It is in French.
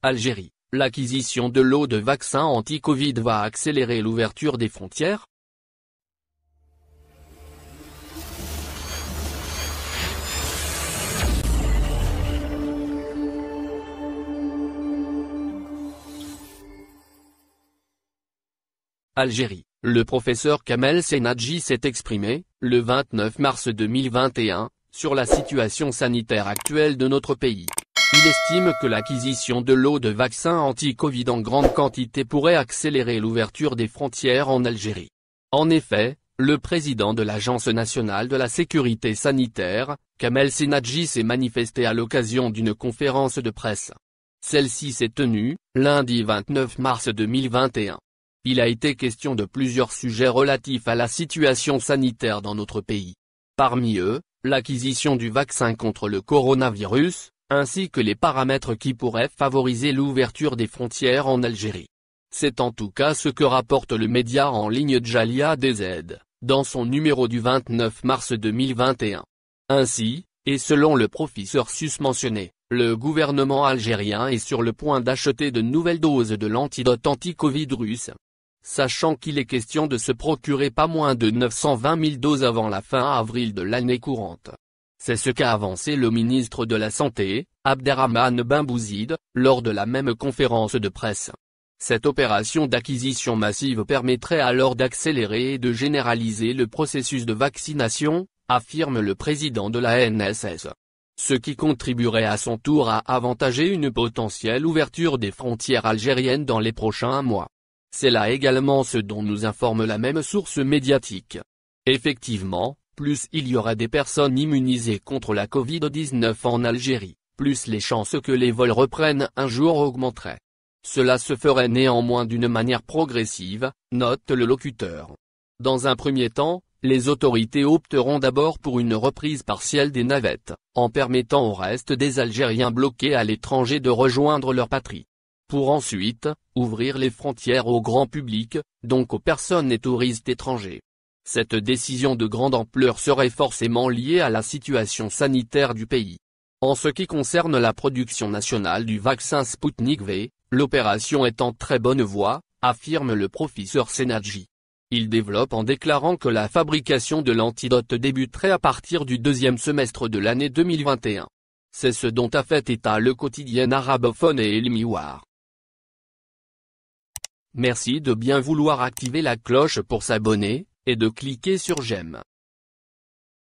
Algérie. L'acquisition de l'eau de vaccins anti-Covid va accélérer l'ouverture des frontières Algérie. Le professeur Kamel Senadji s'est exprimé, le 29 mars 2021, sur la situation sanitaire actuelle de notre pays. Il estime que l'acquisition de l'eau de vaccins anti-Covid en grande quantité pourrait accélérer l'ouverture des frontières en Algérie. En effet, le président de l'Agence nationale de la sécurité sanitaire, Kamel Sinadji, s'est manifesté à l'occasion d'une conférence de presse. Celle-ci s'est tenue, lundi 29 mars 2021. Il a été question de plusieurs sujets relatifs à la situation sanitaire dans notre pays. Parmi eux, l'acquisition du vaccin contre le coronavirus, ainsi que les paramètres qui pourraient favoriser l'ouverture des frontières en Algérie. C'est en tout cas ce que rapporte le média en ligne Jalia DZ, dans son numéro du 29 mars 2021. Ainsi, et selon le professeur susmentionné, le gouvernement algérien est sur le point d'acheter de nouvelles doses de l'antidote anti-Covid russe. Sachant qu'il est question de se procurer pas moins de 920 000 doses avant la fin avril de l'année courante. C'est ce qu'a avancé le ministre de la Santé, Abderrahman Bimbouzid, ben lors de la même conférence de presse. Cette opération d'acquisition massive permettrait alors d'accélérer et de généraliser le processus de vaccination, affirme le président de la NSS. Ce qui contribuerait à son tour à avantager une potentielle ouverture des frontières algériennes dans les prochains mois. C'est là également ce dont nous informe la même source médiatique. Effectivement, plus il y aura des personnes immunisées contre la Covid-19 en Algérie, plus les chances que les vols reprennent un jour augmenteraient. Cela se ferait néanmoins d'une manière progressive, note le locuteur. Dans un premier temps, les autorités opteront d'abord pour une reprise partielle des navettes, en permettant au reste des Algériens bloqués à l'étranger de rejoindre leur patrie. Pour ensuite, ouvrir les frontières au grand public, donc aux personnes et touristes étrangers. Cette décision de grande ampleur serait forcément liée à la situation sanitaire du pays. En ce qui concerne la production nationale du vaccin Sputnik V, l'opération est en très bonne voie, affirme le professeur Senadji. Il développe en déclarant que la fabrication de l'antidote débuterait à partir du deuxième semestre de l'année 2021. C'est ce dont a fait état le quotidien arabophone et El Miwar. Merci de bien vouloir activer la cloche pour s'abonner, et de cliquer sur j'aime.